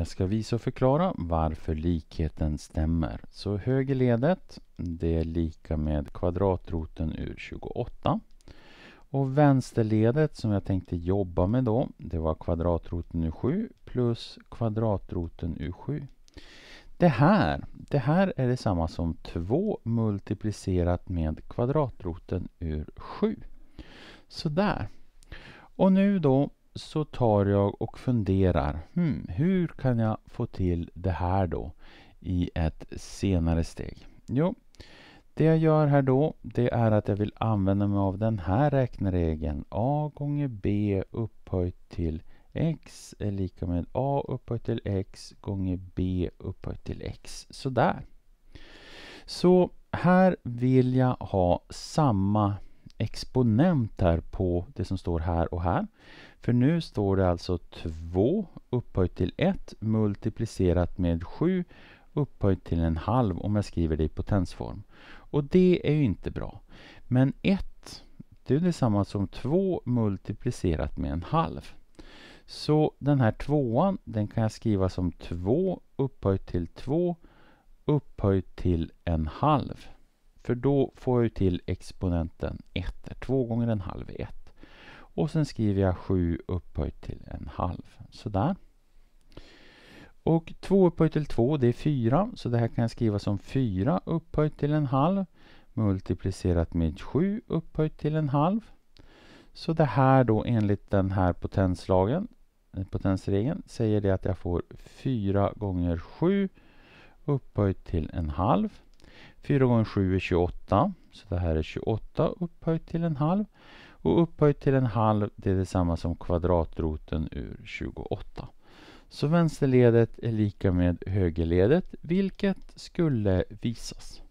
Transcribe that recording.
Jag ska visa och förklara varför likheten stämmer. Så högerledet, det är lika med kvadratroten ur 28. Och vänsterledet som jag tänkte jobba med då, det var kvadratroten ur 7 plus kvadratroten ur 7. Det här, det här är detsamma som 2 multiplicerat med kvadratroten ur 7. Sådär. Och nu då så tar jag och funderar. Hmm, hur kan jag få till det här då i ett senare steg? Jo, det jag gör här då det är att jag vill använda mig av den här räkneregeln. a gånger b upphöjt till x är lika med a upphöjt till x gånger b upphöjt till x. Sådär. Så här vill jag ha samma exponent här på det som står här och här. För nu står det alltså 2 upphöjt till 1 multiplicerat med 7 upphöjt till en halv om jag skriver det i potensform. Och det är ju inte bra. Men 1 det är detsamma som 2 multiplicerat med en halv. Så den här tvåan den kan jag skriva som 2 upphöjt till 2 upphöjt till en halv. För då får jag till exponenten 1, 2 gånger en halv är 1. Och sen skriver jag 7 upphöjt till en halv. Sådär. Och 2 upphöjt till 2 det är 4, så det här kan jag skriva som 4 upphöjt till en halv multiplicerat med 7 upphöjt till en halv. Så det här då enligt den här potenslagen, eh, potensregeln, säger det att jag får 4 gånger 7 upphöjt till en halv. 4 gånger 7 är 28. Så det här är 28 upphöjt till en halv. Och upphöjt till en halv det är detsamma som kvadratroten ur 28. Så vänsterledet är lika med högerledet vilket skulle visas.